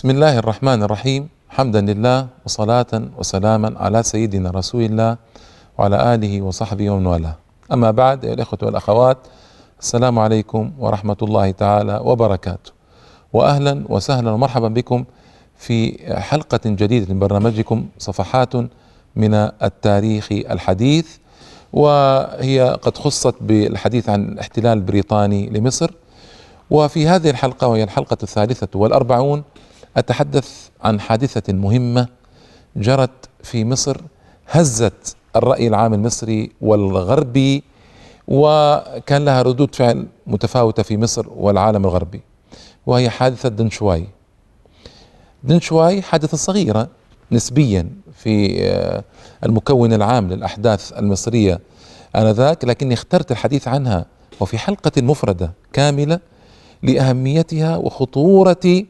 بسم الله الرحمن الرحيم حمدا لله وصلاة وسلاما على سيدنا رسول الله وعلى آله وصحبه ومن والاه أما بعد أيها الإخوة والأخوات السلام عليكم ورحمة الله تعالى وبركاته وأهلا وسهلا ومرحبا بكم في حلقة جديدة من برنامجكم صفحات من التاريخ الحديث وهي قد خصت بالحديث عن الاحتلال البريطاني لمصر وفي هذه الحلقة وهي الحلقة الثالثة والأربعون اتحدث عن حادثه مهمه جرت في مصر هزت الراي العام المصري والغربي وكان لها ردود فعل متفاوته في مصر والعالم الغربي وهي حادثه دنشواي دنشواي حادثه صغيره نسبيا في آه، المكون العام للاحداث المصريه انذاك لكني اخترت الحديث عنها وفي حلقه مفرده كامله لاهميتها وخطوره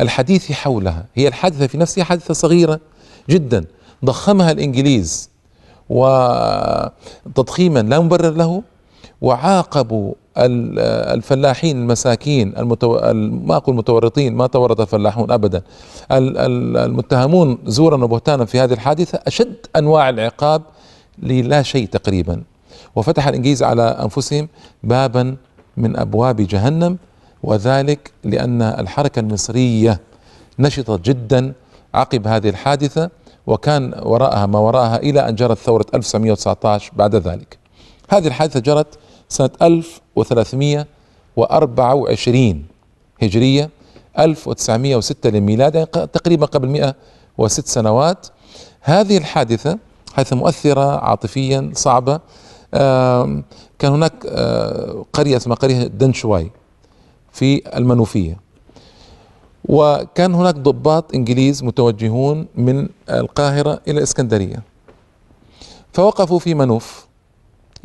الحديث حولها هي الحادثة في نفسها حادثة صغيرة جدا ضخمها الإنجليز وتضخيما لا مبرر له وعاقبوا الفلاحين المساكين المتو... ما اقول متورطين ما تورط الفلاحون ابدا المتهمون زورا وبهتانا في هذه الحادثه اشد انواع العقاب للا شيء تقريبا وفتح الانجليز على انفسهم بابا من ابواب جهنم وذلك لأن الحركة المصرية نشطت جدا عقب هذه الحادثة وكان وراءها ما وراءها إلى أن جرت ثورة 1919 بعد ذلك هذه الحادثة جرت سنة 1324 هجرية 1906 للميلاد يعني تقريبا قبل 106 سنوات هذه الحادثة حادثة مؤثرة عاطفيا صعبة كان هناك آه، قرية اسمها قرية دنشواي في المنوفية وكان هناك ضباط إنجليز متوجهون من القاهرة إلى الإسكندرية فوقفوا في منوف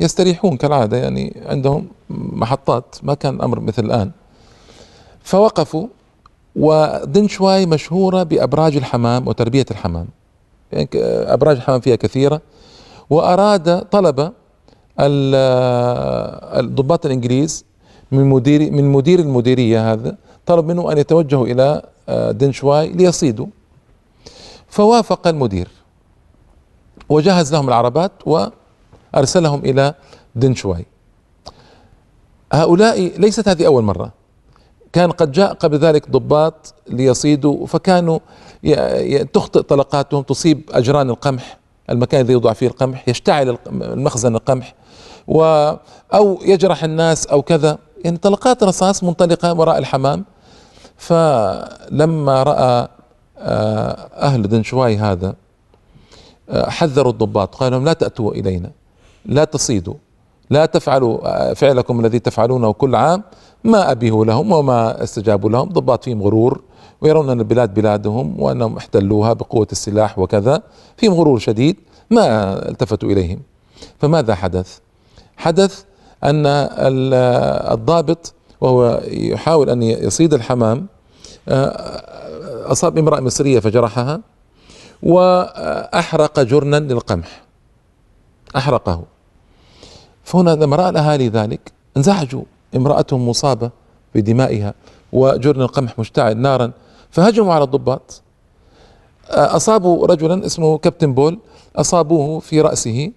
يستريحون كالعادة يعني عندهم محطات ما كان الأمر مثل الآن فوقفوا ودنشواي مشهورة بأبراج الحمام وتربية الحمام يعني أبراج الحمام فيها كثيرة وأراد طلب الضباط الإنجليز من مدير من مدير المديريه هذا طلب منه ان يتوجهوا الى آه، دنشواي ليصيدوا فوافق المدير وجهز لهم العربات وارسلهم الى دنشواي هؤلاء ليست هذه اول مره كان قد جاء قبل ذلك ضباط ليصيدوا فكانوا تخطئ طلقاتهم تصيب اجران القمح المكان الذي يوضع فيه القمح يشتعل المخزن القمح و او يجرح الناس او كذا يعني طلقات رصاص منطلقة وراء الحمام فلما رأى آه، أهل دنشواي هذا آه، حذروا الضباط قالوا لهم لا تأتوا إلينا لا تصيدوا لا تفعلوا آه، فعلكم الذي تفعلونه كل عام ما أبيه لهم وما استجابوا لهم ضباط فيهم غرور ويرون أن البلاد بلادهم وأنهم احتلوها بقوة السلاح وكذا فيهم غرور شديد ما التفتوا إليهم فماذا حدث حدث أن الضابط وهو يحاول أن يصيد الحمام آه، أصاب امرأة مصرية فجرحها وأحرق جرنا للقمح أحرقه فهنا لما رأى الأهالي ذلك انزعجوا امرأتهم مصابة بدمائها وجرن القمح مشتعل نارا فهجموا على الضباط آه، أصابوا رجلا اسمه كابتن بول أصابوه في رأسه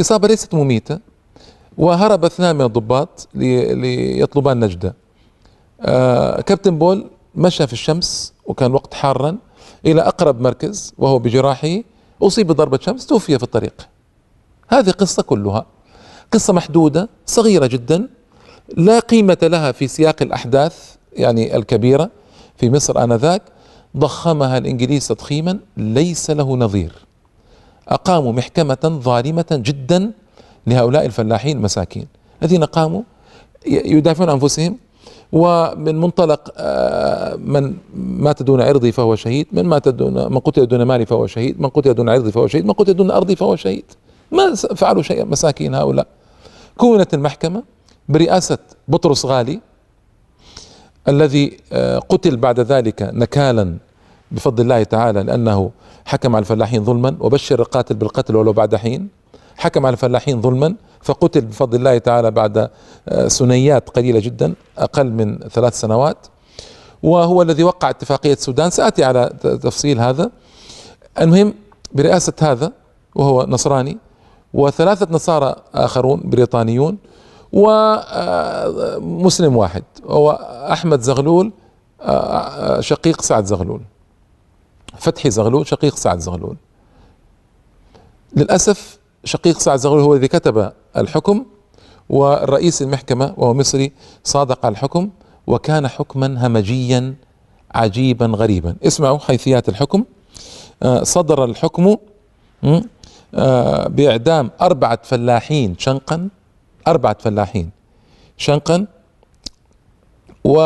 إصابة ليست مميتة وهرب اثنان من الضباط ليطلبان نجدة آه، كابتن بول مشى في الشمس وكان وقت حارا إلى أقرب مركز وهو بجراحه أصيب بضربة شمس توفي في الطريق هذه قصة كلها قصة محدودة صغيرة جدا لا قيمة لها في سياق الأحداث يعني الكبيرة في مصر آنذاك ضخمها الإنجليز تضخيما ليس له نظير أقاموا محكمة ظالمة جدا لهؤلاء الفلاحين مساكين الذين قاموا يدافعون عن انفسهم ومن منطلق آه، من مات دون عرضي فهو شهيد من مات دون من قتل دون مالي فهو شهيد من قتل دون عرضي فهو شهيد من قتل دون أرضي فهو شهيد ما فعلوا شيئا مساكين هؤلاء كونت المحكمة برئاسة بطرس غالي الذي آه، قتل بعد ذلك نكالا بفضل الله تعالى لأنه حكم على الفلاحين ظلما وبشر القاتل بالقتل ولو بعد حين حكم على الفلاحين ظلما فقتل بفضل الله تعالى بعد سنيات آه، قليلة جدا أقل من ثلاث سنوات وهو الذي وقع اتفاقية السودان سأتي على تفصيل هذا المهم برئاسة هذا وهو نصراني وثلاثة نصارى آخرون بريطانيون ومسلم آه، واحد هو أحمد زغلول آه، شقيق سعد زغلول فتحي زغلول شقيق سعد زغلول للأسف شقيق سعد زغلول هو الذي كتب الحكم والرئيس المحكمة وهو مصري صادق على الحكم وكان حكما همجيا عجيبا غريبا اسمعوا حيثيات الحكم آه، صدر الحكم آه، بإعدام أربعة فلاحين شنقا أربعة فلاحين شنقا و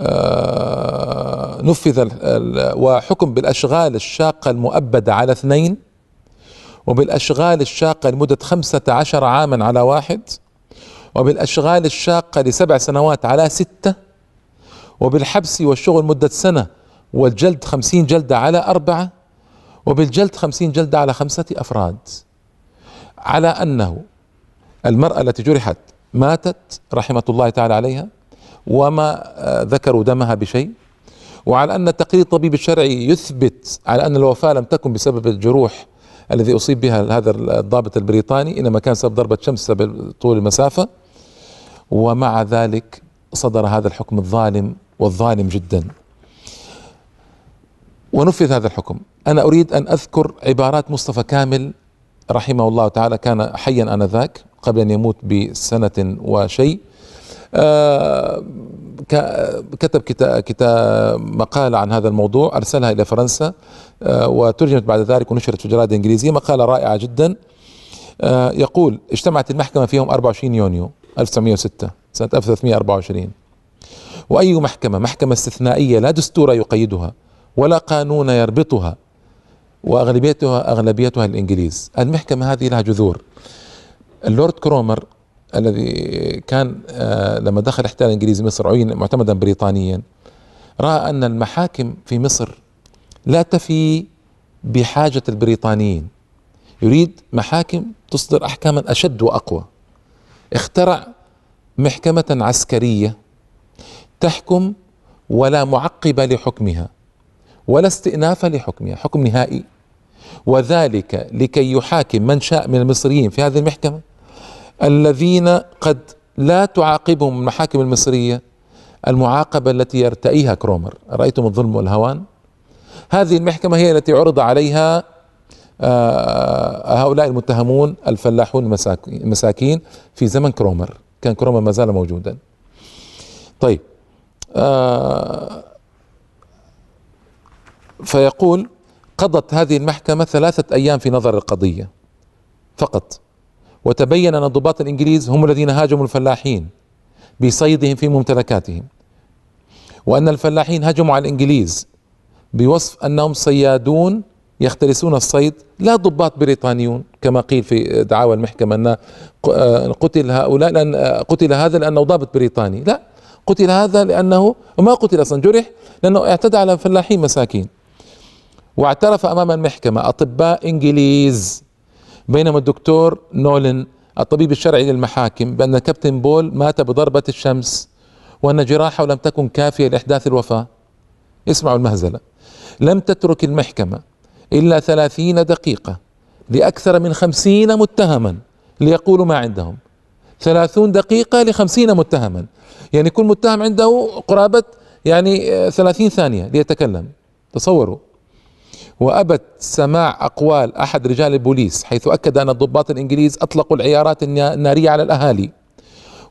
آه، نفذ وحكم بالأشغال الشاقة المؤبدة على اثنين وبالأشغال الشاقة لمدة خمسة عشر عاما على واحد وبالأشغال الشاقة لسبع سنوات على ستة وبالحبس والشغل مدة سنة والجلد خمسين جلدة على أربعة وبالجلد خمسين جلدة على خمسة أفراد على أنه المرأة التي جرحت ماتت رحمة الله تعالى عليها وما آه، ذكروا دمها بشيء وعلى أن تقرير الطبيب الشرعي يثبت على أن الوفاة لم تكن بسبب الجروح الذي أصيب بها هذا الضابط البريطاني إنما كان سبب ضربة شمس طول المسافة ومع ذلك صدر هذا الحكم الظالم والظالم جدا ونفذ هذا الحكم أنا أريد أن أذكر عبارات مصطفى كامل رحمه الله تعالى كان حيا آنذاك قبل أن يموت بسنة وشيء آه، كتب كتاب مقالة عن هذا الموضوع أرسلها إلى فرنسا آه، وترجمت بعد ذلك ونشرت في الجرائد الإنجليزية مقالة رائعة جدا آه، يقول اجتمعت المحكمة في يوم 24 يونيو 1906 سنة 1324 وأي محكمة محكمة استثنائية لا دستور يقيدها ولا قانون يربطها وأغلبيتها أغلبيتها الإنجليز المحكمة هذه لها جذور اللورد كرومر الذي كان آه، لما دخل الاحتلال الانجليزي مصر عين معتمدا بريطانيا راى ان المحاكم في مصر لا تفي بحاجه البريطانيين يريد محاكم تصدر احكاما اشد واقوى اخترع محكمه عسكريه تحكم ولا معقب لحكمها ولا استئناف لحكمها حكم نهائي وذلك لكي يحاكم من شاء من المصريين في هذه المحكمه الذين قد لا تعاقبهم المحاكم المصريه المعاقبه التي يرتئيها كرومر رايتم الظلم والهوان هذه المحكمه هي التي عرض عليها آه، هؤلاء المتهمون الفلاحون المساكين في زمن كرومر كان كرومر ما زال موجودا طيب آه، فيقول قضت هذه المحكمة ثلاثة أيام في نظر القضية فقط وتبين أن الضباط الإنجليز هم الذين هاجموا الفلاحين بصيدهم في ممتلكاتهم وأن الفلاحين هجموا على الإنجليز بوصف أنهم صيادون يختلسون الصيد لا ضباط بريطانيون كما قيل في دعاوى المحكمة أن قتل هؤلاء لأن قتل هذا لأنه ضابط بريطاني لا قتل هذا لأنه وما قتل أصلا جرح لأنه اعتدى على فلاحين مساكين واعترف أمام المحكمة أطباء إنجليز بينما الدكتور نولن الطبيب الشرعي للمحاكم بأن كابتن بول مات بضربة الشمس وأن جراحه لم تكن كافية لإحداث الوفاة اسمعوا المهزلة لم تترك المحكمة إلا ثلاثين دقيقة لأكثر من خمسين متهما ليقولوا ما عندهم ثلاثون دقيقة لخمسين متهما يعني كل متهم عنده قرابة يعني ثلاثين ثانية ليتكلم تصوروا وأبت سماع أقوال أحد رجال البوليس حيث أكد أن الضباط الإنجليز أطلقوا العيارات النارية على الأهالي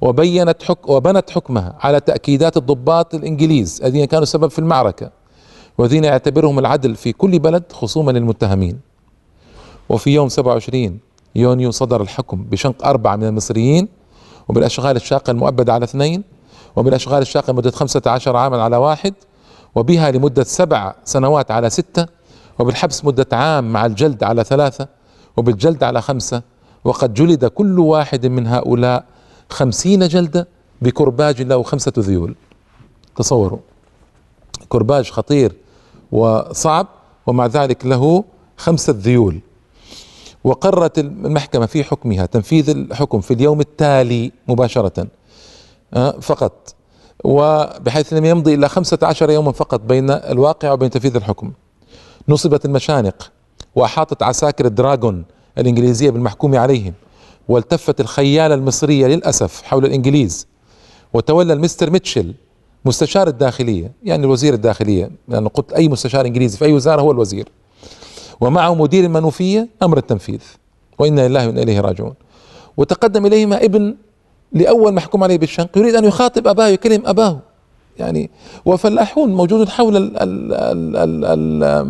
وبينت حك وبنت حكمها على تأكيدات الضباط الإنجليز الذين كانوا سبب في المعركة والذين يعتبرهم العدل في كل بلد خصوما للمتهمين وفي يوم 27 يونيو صدر الحكم بشنق أربعة من المصريين وبالأشغال الشاقة المؤبدة على اثنين وبالأشغال الشاقة لمدة 15 عاما على واحد وبها لمدة سبع سنوات على ستة وبالحبس مدة عام مع الجلد على ثلاثة وبالجلد على خمسة وقد جلد كل واحد من هؤلاء خمسين جلدة بكرباج له خمسة ذيول تصوروا كرباج خطير وصعب ومع ذلك له خمسة ذيول وقرت المحكمة في حكمها تنفيذ الحكم في اليوم التالي مباشرة آه، فقط وبحيث لم يمضي إلا خمسة عشر يوما فقط بين الواقع وبين تنفيذ الحكم نصبت المشانق وأحاطت عساكر الدراغون الإنجليزية بالمحكوم عليهم والتفت الخيالة المصرية للأسف حول الإنجليز وتولى المستر ميتشل مستشار الداخلية يعني وزير الداخلية لأنه يعني قلت أي مستشار إنجليزي في أي وزارة هو الوزير ومعه مدير المنوفية أمر التنفيذ وإنا لله وإنا إليه راجعون وتقدم إليهما ابن لأول محكوم عليه بالشنق يريد أن يخاطب أباه يكلم أباه يعني وفلاحون موجود حول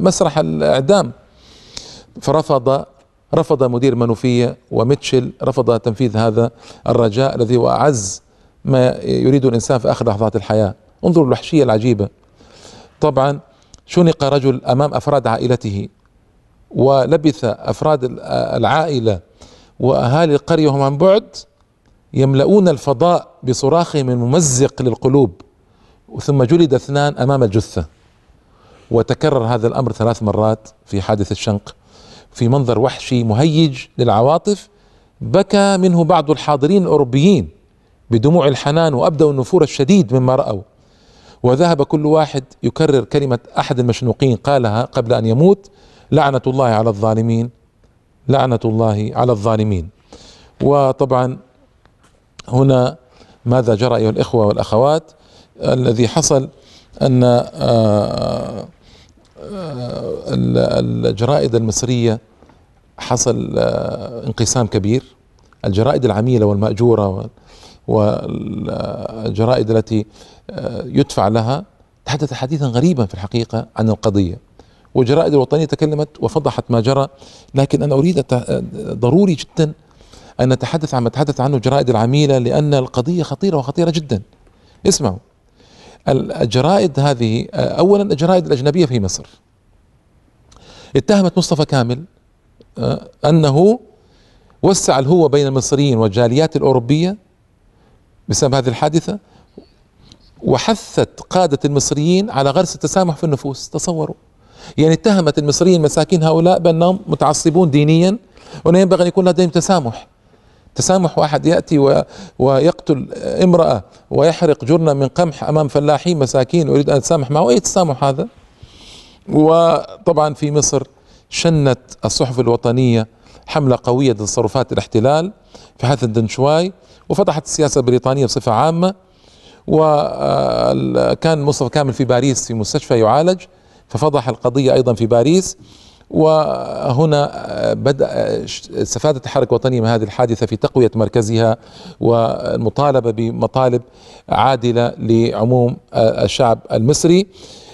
مسرح الإعدام فرفض رفض مدير منوفية وميتشل رفض تنفيذ هذا الرجاء الذي هو أعز ما يريد الإنسان في آخر لحظات الحياة انظروا الوحشية العجيبة طبعا شنق رجل أمام أفراد عائلته ولبث أفراد العائلة وأهالي القرية هم عن بعد يملؤون الفضاء بصراخهم الممزق للقلوب ثم جلد اثنان امام الجثه وتكرر هذا الامر ثلاث مرات في حادث الشنق في منظر وحشي مهيج للعواطف بكى منه بعض الحاضرين الاوروبيين بدموع الحنان وابدوا النفور الشديد مما راوا وذهب كل واحد يكرر كلمه احد المشنوقين قالها قبل ان يموت لعنه الله على الظالمين لعنه الله على الظالمين وطبعا هنا ماذا جرى ايها الاخوه والاخوات الذي حصل ان آه، آه، الجرائد المصريه حصل آه، انقسام كبير الجرائد العميله والماجوره والجرائد التي يدفع لها تحدث حديثا غريبا في الحقيقه عن القضيه والجرائد الوطنيه تكلمت وفضحت ما جرى لكن انا اريد ضروري جدا ان نتحدث عما تحدث عنه الجرائد العميله لان القضيه خطيره وخطيره جدا اسمعوا الجرائد هذه آه، اولا الجرائد الاجنبيه في مصر اتهمت مصطفى كامل آه، انه وسع الهوة بين المصريين والجاليات الاوروبيه بسبب هذه الحادثه وحثت قاده المصريين على غرس التسامح في النفوس تصوروا يعني اتهمت المصريين مساكين هؤلاء بانهم متعصبون دينيا وانه ينبغي ان يكون لديهم تسامح تسامح واحد يأتي ويقتل امرأة ويحرق جرنة من قمح أمام فلاحين مساكين ويريد أن يتسامح معه أي تسامح هذا وطبعا في مصر شنت الصحف الوطنية حملة قوية ضد تصرفات الاحتلال في حادثة دنشواي وفتحت السياسة البريطانية بصفة عامة وكان مصطفى كامل في باريس في مستشفى يعالج ففضح القضية أيضا في باريس وهنا بدأ استفادت الحركة الوطنية من هذه الحادثة في تقوية مركزها والمطالبة بمطالب عادلة لعموم الشعب المصري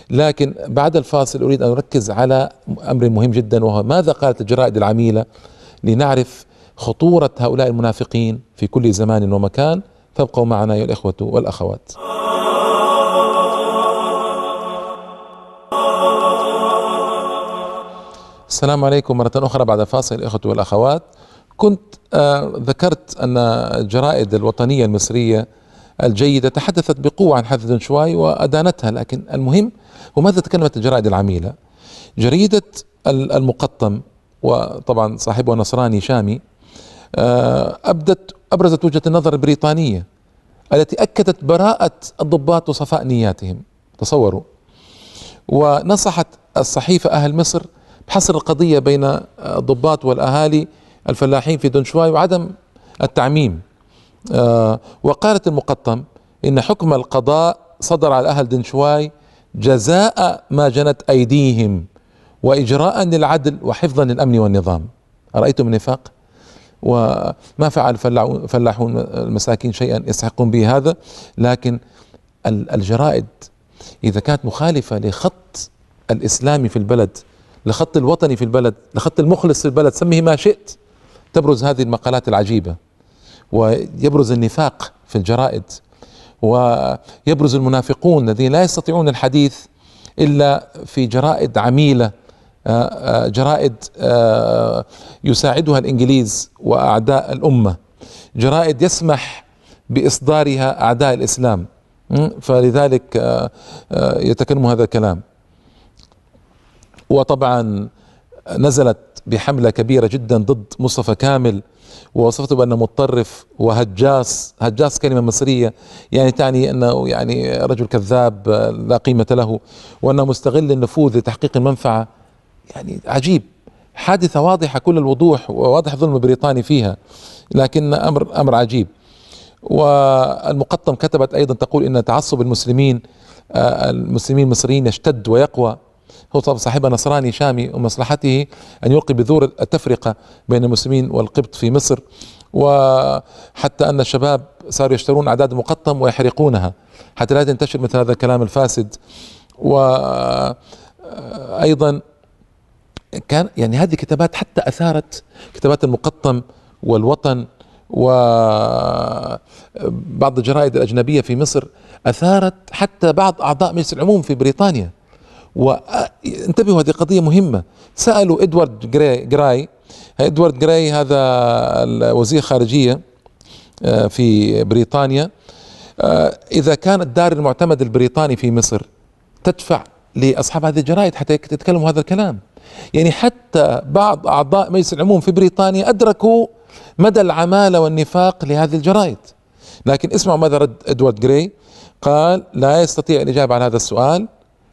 لكن بعد الفاصل أريد أن أركز على أمر مهم جدا وهو ماذا قالت الجرائد العميلة لنعرف خطورة هؤلاء المنافقين في كل زمان ومكان فابقوا معنا أيها الإخوة والأخوات السلام عليكم مرة أخرى بعد فاصل الإخوة والأخوات كنت آه، ذكرت أن الجرائد الوطنية المصرية الجيدة تحدثت بقوة عن حادثة دنشواي وأدانتها لكن المهم وماذا تكلمت الجرائد العميلة جريدة المقطم وطبعا صاحبه نصراني شامي آه، أبدت أبرزت وجهة النظر البريطانية التي أكدت براءة الضباط وصفاء نياتهم تصوروا ونصحت الصحيفة أهل مصر بحصر القضية بين الضباط والأهالي الفلاحين في دنشواي وعدم التعميم آه، وقالت المقطم إن حكم القضاء صدر على أهل دنشواي جزاء ما جنت أيديهم وإجراء للعدل وحفظا للأمن والنظام أرأيتم النفاق وما فعل فلاحون المساكين شيئا يستحقون به هذا لكن الجرائد إذا كانت مخالفة لخط الإسلامي في البلد لخط الوطني في البلد لخط المخلص في البلد سميه ما شئت تبرز هذه المقالات العجيبة ويبرز النفاق في الجرائد ويبرز المنافقون الذين لا يستطيعون الحديث إلا في جرائد عميلة آه، آه، جرائد آه، يساعدها الإنجليز وأعداء الأمة جرائد يسمح بإصدارها أعداء الإسلام فلذلك يتكلم هذا الكلام وطبعا نزلت بحملة كبيرة جدا ضد مصطفى كامل ووصفته بأنه متطرف وهجاس هجاس كلمة مصرية يعني تعني أنه يعني رجل كذاب لا قيمة له وأنه مستغل النفوذ لتحقيق المنفعة يعني عجيب حادثة واضحة كل الوضوح وواضح ظلم بريطاني فيها لكن أمر أمر عجيب والمقطم كتبت أيضا تقول أن تعصب المسلمين آه، المسلمين المصريين يشتد ويقوى هو طبعا صاحبها نصراني شامي ومصلحته أن يلقي بذور التفرقة بين المسلمين والقبط في مصر وحتى أن الشباب صاروا يشترون أعداد مقطم ويحرقونها حتى لا تنتشر مثل هذا الكلام الفاسد وأيضا كان يعني هذه كتابات حتى أثارت كتابات المقطم والوطن وبعض الجرائد الأجنبية في مصر أثارت حتى بعض أعضاء مجلس العموم في بريطانيا وانتبهوا هذه قضية مهمة سألوا إدوارد جراي, جراي إدوارد جراي هذا وزير خارجية آه، في بريطانيا آه، إذا كان الدار المعتمد البريطاني في مصر تدفع لأصحاب هذه الجرائد حتى يتكلموا هذا الكلام يعني حتى بعض أعضاء مجلس العموم في بريطانيا أدركوا مدى العمالة والنفاق لهذه الجرائد لكن اسمعوا ماذا رد إدوارد جراي قال لا يستطيع الإجابة على هذا السؤال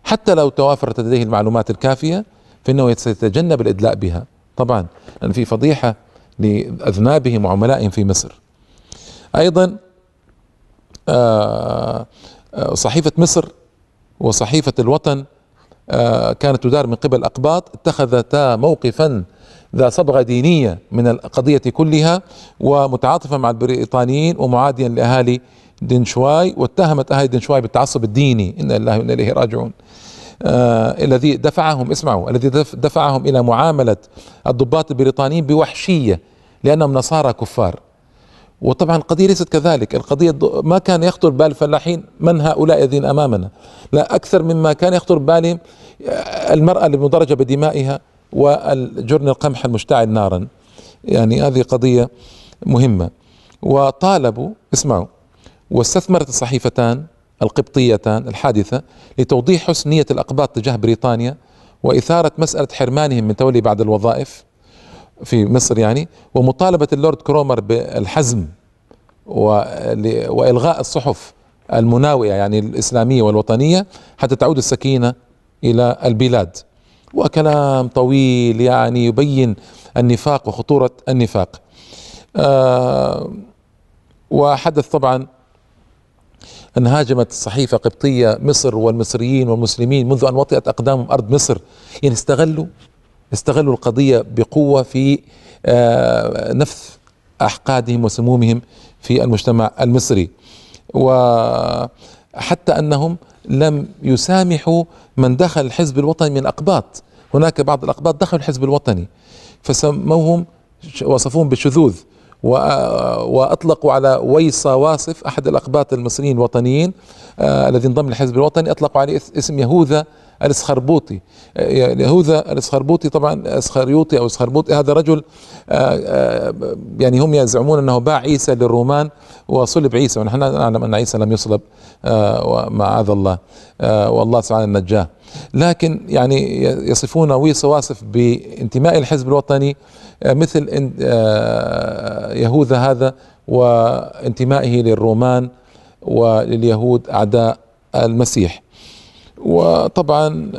حتى لو توافرت لديه المعلومات الكافيه فانه سيتجنب الادلاء بها طبعا لان في فضيحه لاذنابهم وعملائهم في مصر ايضا آه، آه، صحيفه مصر وصحيفه الوطن آه، كانت تدار من قبل اقباط اتخذتا موقفا ذا صبغه دينيه من القضيه كلها ومتعاطفه مع البريطانيين ومعاديا لاهالي دنشواي واتهمت اهالي دنشواي بالتعصب الديني انا لله وانا اليه راجعون آه، الذي دفعهم اسمعوا الذي دفعهم إلى معاملة الضباط البريطانيين بوحشية لأنهم نصارى كفار وطبعا القضية ليست كذلك القضية ما كان يخطر بال الفلاحين من هؤلاء الذين أمامنا لا أكثر مما كان يخطر بالهم آه، المرأة المدرجة بدمائها والجرن القمح المشتعل نارا يعني هذه قضية مهمة وطالبوا اسمعوا واستثمرت الصحيفتان القبطيتان الحادثة لتوضيح حسن نية الأقباط تجاه بريطانيا وإثارة مسألة حرمانهم من تولي بعض الوظائف في مصر يعني ومطالبة اللورد كرومر بالحزم وإلغاء الصحف المناوئة يعني الإسلامية والوطنية حتى تعود السكينة إلى البلاد وكلام طويل يعني يبين النفاق وخطورة النفاق أه وحدث طبعا أن هاجمت الصحيفة قبطية مصر والمصريين والمسلمين منذ أن وطئت أقدامهم أرض مصر يعني استغلوا استغلوا القضية بقوة في آه، نفث أحقادهم وسمومهم في المجتمع المصري وحتى أنهم لم يسامحوا من دخل الحزب الوطني من أقباط هناك بعض الأقباط دخلوا الحزب الوطني فسموهم وصفوهم بالشذوذ واطلقوا على ويصة واصف احد الاقباط المصريين الوطنيين آه، الذي انضم للحزب الوطني اطلقوا عليه اسم يهوذا الاسخربوطي آه، يهوذا الاسخربوطي طبعا اسخريوطي او اسخربوطي هذا رجل آه، يعني هم يزعمون انه باع عيسى للرومان وصلب عيسى ونحن نعلم ان عيسى لم يصلب آه، ومعاذ الله آه، والله سبحانه نجاه لكن يعني يصفون ويص وصف بانتماء الحزب الوطني آه، مثل يهوذا هذا وانتمائه للرومان ولليهود اعداء المسيح وطبعا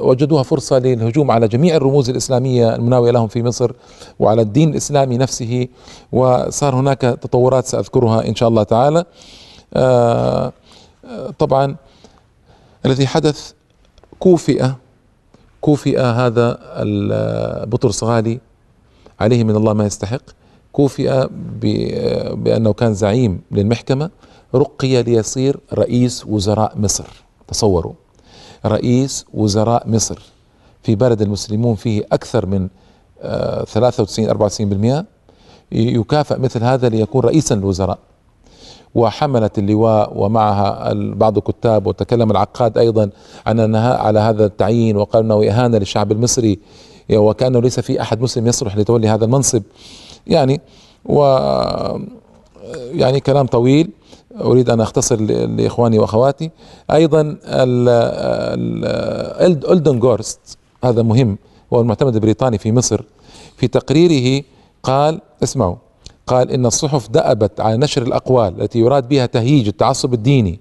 وجدوها فرصة للهجوم على جميع الرموز الإسلامية المناوية لهم في مصر وعلى الدين الإسلامي نفسه وصار هناك تطورات سأذكرها إن شاء الله تعالى آه، طبعا الذي حدث كوفئ كوفئ هذا بطرس غالي عليه من الله ما يستحق كوفئ بأنه كان زعيم للمحكمة رقي ليصير رئيس وزراء مصر تصوروا رئيس وزراء مصر في بلد المسلمون فيه أكثر من 93 94% يكافئ مثل هذا ليكون رئيسا للوزراء وحملت اللواء ومعها بعض الكتاب وتكلم العقاد أيضا عن أنها على هذا التعيين وقال أنه إهانة للشعب المصري وكأنه ليس في أحد مسلم يصلح لتولي هذا المنصب يعني و يعني كلام طويل اريد ان اختصر لاخواني واخواتي ايضا الدن جورست هذا مهم هو المعتمد البريطاني في مصر في تقريره قال اسمعوا قال إن الصحف دأبت على نشر الأقوال التي يراد بها تهييج التعصب الديني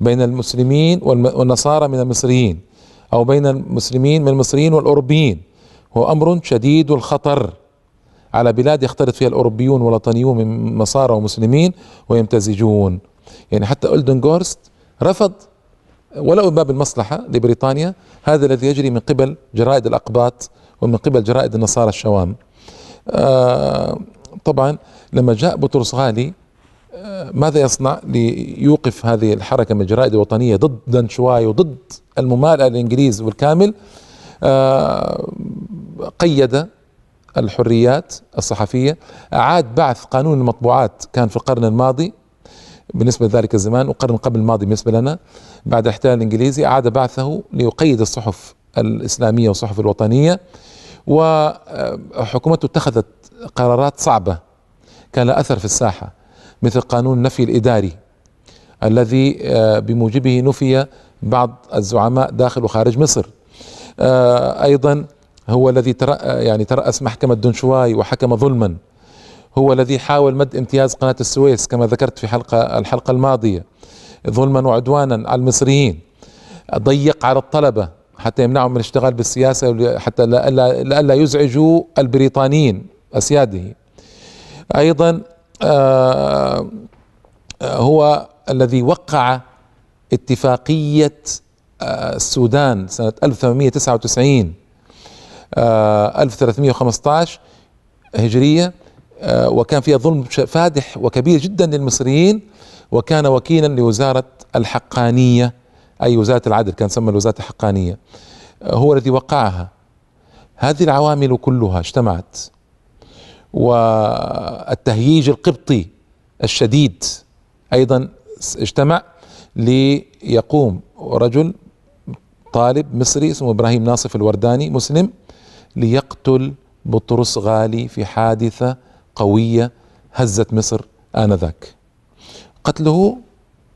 بين المسلمين والنصارى من المصريين أو بين المسلمين من المصريين والأوروبيين هو أمر شديد الخطر على بلاد يختلط فيها الأوروبيون والوطنيون من نصارى ومسلمين ويمتزجون يعني حتى جورست رفض ولو باب المصلحة لبريطانيا هذا الذي يجري من قبل جرائد الأقباط ومن قبل جرائد النصارى الشوام آه طبعا لما جاء بطرس غالي آه، ماذا يصنع ليوقف هذه الحركة من الجرائد الوطنية ضد دنشواي وضد الممالئة الإنجليز بالكامل آه، قيد الحريات الصحفية أعاد بعث قانون المطبوعات كان في القرن الماضي بالنسبة لذلك الزمان وقرن قبل الماضي بالنسبة لنا بعد الاحتلال الإنجليزي أعاد بعثه ليقيد الصحف الإسلامية والصحف الوطنية وحكومته اتخذت قرارات صعبة كان لها أثر في الساحة مثل قانون النفي الإداري الذي آه، بموجبه نفي بعض الزعماء داخل وخارج مصر آه، أيضا هو الذي آه، يعني ترأس محكمة دونشواي وحكم ظلما هو الذي حاول مد امتياز قناة السويس كما ذكرت في حلقة الحلقة الماضية ظلما وعدوانا على المصريين ضيق على الطلبة حتى يمنعهم من الاشتغال بالسياسة حتى لئلا يزعجوا البريطانيين أسياده أيضا آه، آه، هو الذي وقع اتفاقية آه، السودان سنة 1899 1315 هجرية وكان فيها ظلم فادح وكبير جدا للمصريين وكان وكيلا لوزارة الحقانية أي وزارة العدل كان سمى الوزارة الحقانية هو الذي وقعها هذه العوامل كلها اجتمعت والتهييج القبطي الشديد ايضا اجتمع ليقوم رجل طالب مصري اسمه ابراهيم ناصف الورداني مسلم ليقتل بطرس غالي في حادثه قويه هزت مصر انذاك قتله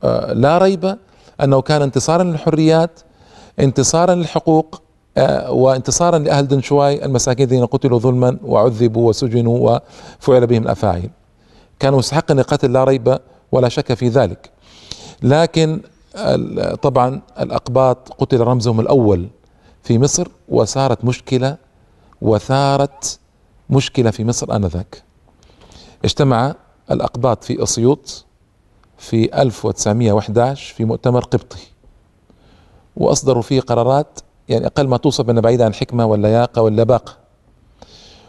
آه، لا ريب انه كان انتصارا للحريات انتصارا للحقوق آه، وانتصارا لأهل دنشواي المساكين الذين قتلوا ظلما وعذبوا وسجنوا وفعل بهم الأفاعيل كانوا مستحقين القتل لا ريب ولا شك في ذلك لكن طبعا الأقباط قتل رمزهم الأول في مصر وثارت مشكلة وثارت مشكلة في مصر آنذاك اجتمع الأقباط في أسيوط في 1911 في مؤتمر قبطي وأصدروا فيه قرارات يعني اقل ما توصف انه بعيد عن حكمه واللياقه واللباقه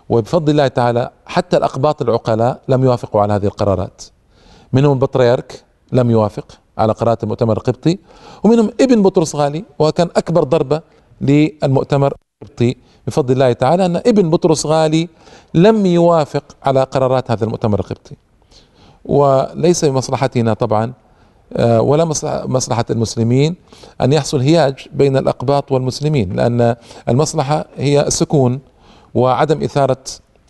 وبفضل الله تعالى حتى الاقباط العقلاء لم يوافقوا على هذه القرارات منهم البطريرك لم يوافق على قرارات المؤتمر القبطي ومنهم ابن بطرس غالي وكان اكبر ضربه للمؤتمر القبطي بفضل الله تعالى ان ابن بطرس غالي لم يوافق على قرارات هذا المؤتمر القبطي وليس بمصلحتنا طبعا آه، ولا مصلحة المسلمين أن يحصل هياج بين الأقباط والمسلمين لأن المصلحة هي السكون وعدم إثارة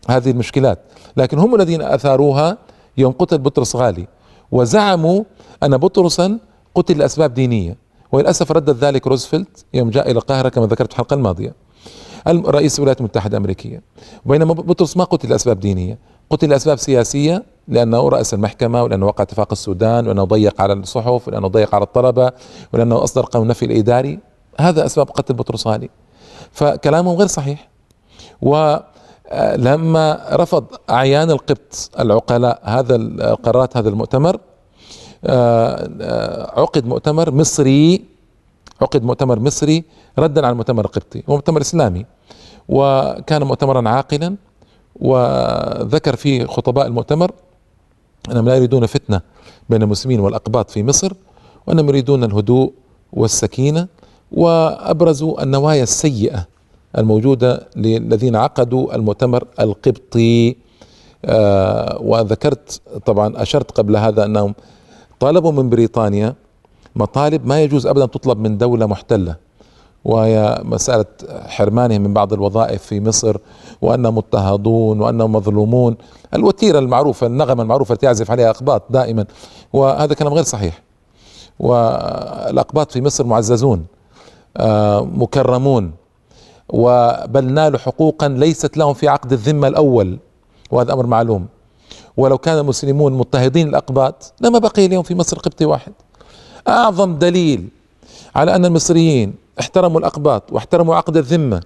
هذه المشكلات لكن هم الذين أثاروها يوم قتل بطرس غالي وزعموا أن بطرسا قتل لأسباب دينية وللأسف ردد ذلك روزفلت يوم جاء إلى القاهرة كما ذكرت الحلقة الماضية رئيس الولايات المتحدة الأمريكية بينما بطرس ما قتل لأسباب دينية قتل لأسباب سياسية لأنه رأس المحكمة ولأنه وقع اتفاق السودان ولأنه ضيق على الصحف ولأنه ضيق على الطلبة ولأنه أصدر قانون النفي الإداري هذا أسباب قتل بطرسالي فكلامهم غير صحيح ولما آه، رفض أعيان القبط العقلاء هذا آه، قرارات هذا المؤتمر آه، عقد مؤتمر مصري عقد مؤتمر مصري ردا على المؤتمر القبطي مؤتمر إسلامي وكان مؤتمرا عاقلا وذكر فيه خطباء المؤتمر أنهم لا يريدون فتنة بين المسلمين والأقباط في مصر وأنهم يريدون الهدوء والسكينة وأبرزوا النوايا السيئة الموجودة للذين عقدوا المؤتمر القبطي آه وذكرت طبعا أشرت قبل هذا أنهم طالبوا من بريطانيا مطالب ما يجوز أبدا تطلب من دولة محتلة وهي مسألة حرمانهم من بعض الوظائف في مصر وأنهم مضطهدون وأنهم مظلومون الوتيرة المعروفة النغمة المعروفة التي يعزف عليها أقباط دائما وهذا كلام غير صحيح والأقباط في مصر معززون آه، مكرمون وبل نالوا حقوقا ليست لهم في عقد الذمة الأول وهذا أمر معلوم ولو كان المسلمون مضطهدين الأقباط لما بقي اليوم في مصر قبطي واحد أعظم دليل على أن المصريين احترموا الأقباط واحترموا عقد الذمة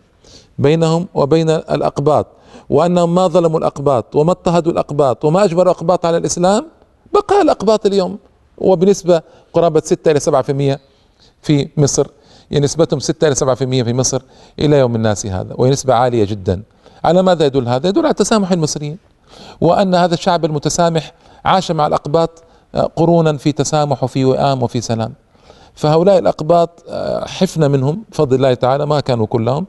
بينهم وبين الأقباط وأنهم ما ظلموا الأقباط وما اضطهدوا الأقباط وما أجبروا الأقباط على الإسلام بقى الأقباط اليوم وبنسبة قرابة 6 إلى 7% في مصر يعني نسبتهم 6 إلى 7% في مصر إلى يوم الناس هذا وهي نسبة عالية جدا على ماذا يدل هذا؟ يدل على تسامح المصريين وأن هذا الشعب المتسامح عاش مع الأقباط آه، قرونا في تسامح وفي وئام وفي سلام فهؤلاء الأقباط آه، حفنا منهم بفضل الله تعالى ما كانوا كلهم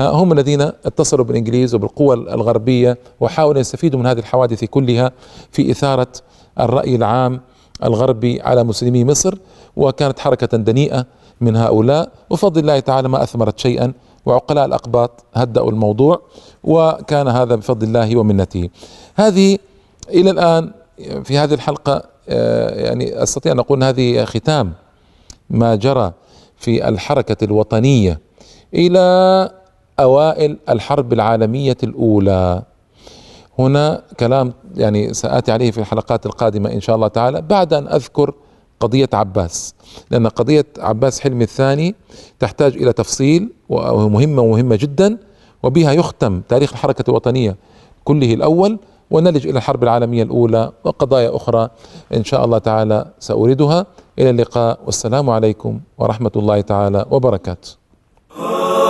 هم الذين اتصلوا بالإنجليز وبالقوى الغربية وحاولوا يستفيدوا من هذه الحوادث كلها في إثارة الرأي العام الغربي على مسلمي مصر وكانت حركة دنيئة من هؤلاء وفضل الله تعالى ما أثمرت شيئا وعقلاء الأقباط هدأوا الموضوع وكان هذا بفضل الله ومنته هذه إلى الآن في هذه الحلقة آه، يعني أستطيع أن أقول هذه ختام ما جرى في الحركه الوطنيه الى اوائل الحرب العالميه الاولى هنا كلام يعني ساتي عليه في الحلقات القادمه ان شاء الله تعالى بعد ان اذكر قضيه عباس لان قضيه عباس حلمي الثاني تحتاج الى تفصيل ومهمه ومهمه جدا وبها يختم تاريخ الحركه الوطنيه كله الاول ونلج إلى الحرب العالمية الأولى وقضايا أخرى إن شاء الله تعالى سأوردها إلى اللقاء والسلام عليكم ورحمة الله تعالى وبركاته